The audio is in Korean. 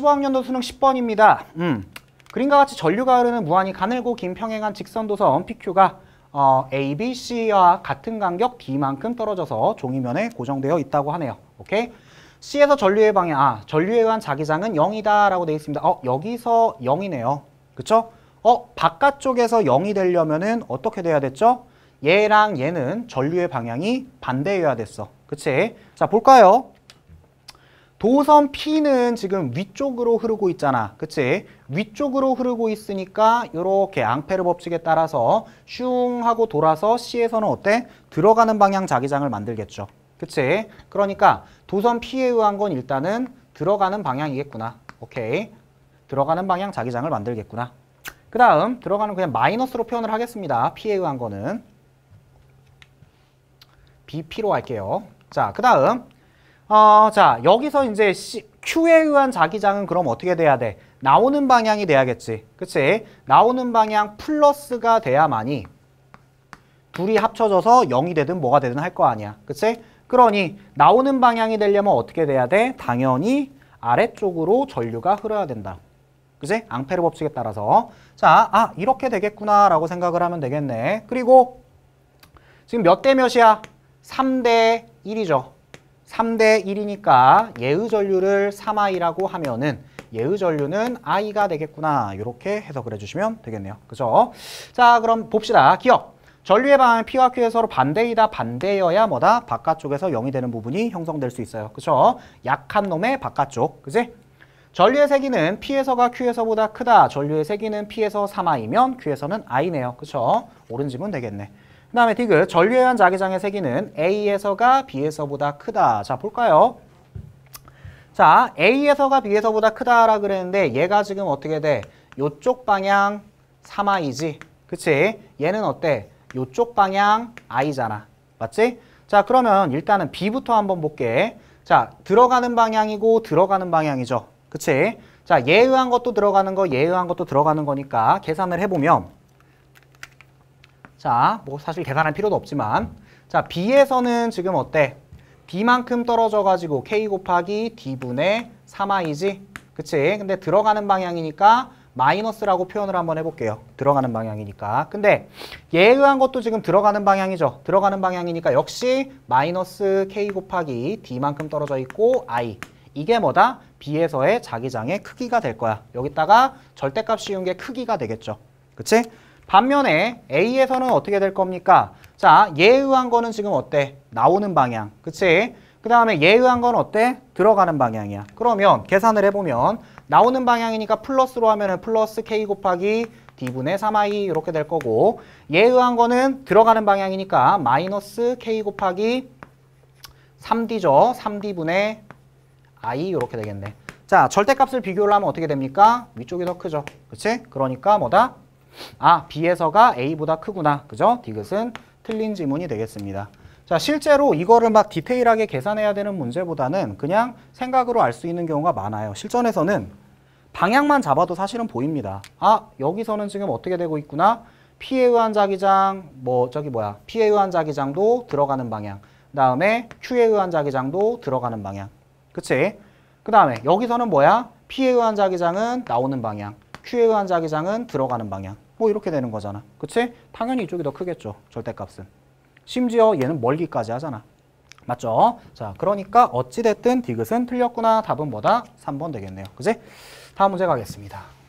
15학년도 수능 10번입니다. 음. 그림과 같이 전류가 흐르는 무한히 가늘고 긴 평행한 직선 도선 PQ가 어, A, B, C와 같은 간격 D만큼 떨어져서 종이면에 고정되어 있다고 하네요. 오케이? C에서 전류의 방향, 아, 전류에 의한 자기장은 0이다 라고 되어 있습니다. 어, 여기서 0이네요. 그쵸? 어, 바깥쪽에서 0이 되려면은 어떻게 돼야 됐죠? 얘랑 얘는 전류의 방향이 반대여야 됐어. 그치? 자, 볼까요? 도선 P는 지금 위쪽으로 흐르고 있잖아. 그치? 위쪽으로 흐르고 있으니까 이렇게 앙페르 법칙에 따라서 슝 하고 돌아서 C에서는 어때? 들어가는 방향 자기장을 만들겠죠. 그치? 그러니까 도선 P에 의한 건 일단은 들어가는 방향이겠구나. 오케이. 들어가는 방향 자기장을 만들겠구나. 그 다음 들어가는 그냥 마이너스로 표현을 하겠습니다. P에 의한 거는 BP로 할게요. 자, 그 다음 어, 자 여기서 이제 C, Q에 의한 자기장은 그럼 어떻게 돼야 돼? 나오는 방향이 돼야겠지. 그치? 나오는 방향 플러스가 돼야만이 둘이 합쳐져서 0이 되든 뭐가 되든 할 거 아니야. 그치? 그러니 나오는 방향이 되려면 어떻게 돼야 돼? 당연히 아래쪽으로 전류가 흐러야 된다. 그치? 앙페르 법칙에 따라서. 자, 아 이렇게 되겠구나 라고 생각을 하면 되겠네. 그리고 지금 몇 대 몇이야? 3 대 1이죠. 3대1이니까 예의전류를 3아이라고 하면은 예의전류는 i가 되겠구나 이렇게 해석을 해주시면 되겠네요. 그죠? 자 그럼 봅시다. 기억! 전류의 방향 P와 Q의 서로 반대이다 반대여야 뭐다? 바깥쪽에서 0이 되는 부분이 형성될 수 있어요. 그죠 약한 놈의 바깥쪽. 그지? 전류의 세기는 P에서가 Q에서보다 크다. 전류의 세기는 P에서 3i면 Q에서는 i네요. 그죠 옳은 지문 되겠네. 그 다음에 디귿 전류해안 자기장의 세기는 A에서가 B에서보다 크다. 자 볼까요? 자 A에서가 B에서보다 크다라 그랬는데 얘가 지금 어떻게 돼? 요쪽 방향 3i지. 그치? 얘는 어때? 요쪽 방향 i잖아. 맞지? 자 그러면 일단은 B부터 한번 볼게. 자 들어가는 방향이고 들어가는 방향이죠. 그치? 자 예의한 것도 들어가는 거 예의한 것도 들어가는 거니까 계산을 해보면 자, 뭐 사실 계산할 필요도 없지만 자, B에서는 지금 어때? B만큼 떨어져가지고 K 곱하기 D분의 3i지? 그치? 근데 들어가는 방향이니까 마이너스라고 표현을 한번 해볼게요. 들어가는 방향이니까. 근데 예에 의한 것도 지금 들어가는 방향이죠. 들어가는 방향이니까 역시 마이너스 K 곱하기 D만큼 떨어져 있고 I. 이게 뭐다? B에서의 자기장의 크기가 될 거야. 여기다가 절대값 씌운 게 크기가 되겠죠. 그치? 반면에 A에서는 어떻게 될 겁니까? 자, 예의한 거는 지금 어때? 나오는 방향, 그치? 그 다음에 예의한 건 어때? 들어가는 방향이야. 그러면 계산을 해보면 나오는 방향이니까 플러스로 하면 은 플러스 k 곱하기 d분의 3i 이렇게 될 거고 예의한 거는 들어가는 방향이니까 마이너스 k 곱하기 3d죠. 3d분의 i 이렇게 되겠네. 자, 절대값을 비교를 하면 어떻게 됩니까? 위쪽이 더 크죠. 그치? 그러니까 뭐다? 아, B에서가 A보다 크구나. 그죠? 디귿은 틀린 지문이 되겠습니다. 자, 실제로 이거를 막 디테일하게 계산해야 되는 문제보다는 그냥 생각으로 알 수 있는 경우가 많아요. 실전에서는 방향만 잡아도 사실은 보입니다. 아, 여기서는 지금 어떻게 되고 있구나. 피에 의한 자기장, 뭐 저기 뭐야. 피에 의한 자기장도 들어가는 방향. 그 다음에 Q에 의한 자기장도 들어가는 방향. 그치? 그 다음에 여기서는 뭐야? P에 의한 자기장은 나오는 방향. Q에 의한 자기장은 들어가는 방향. 뭐 이렇게 되는 거잖아. 그치? 당연히 이쪽이 더 크겠죠. 절대값은. 심지어 얘는 멀기까지 하잖아. 맞죠? 자, 그러니까 어찌됐든 디귿은 틀렸구나. 답은 뭐다? 3번 되겠네요. 그지? 다음 문제 가겠습니다.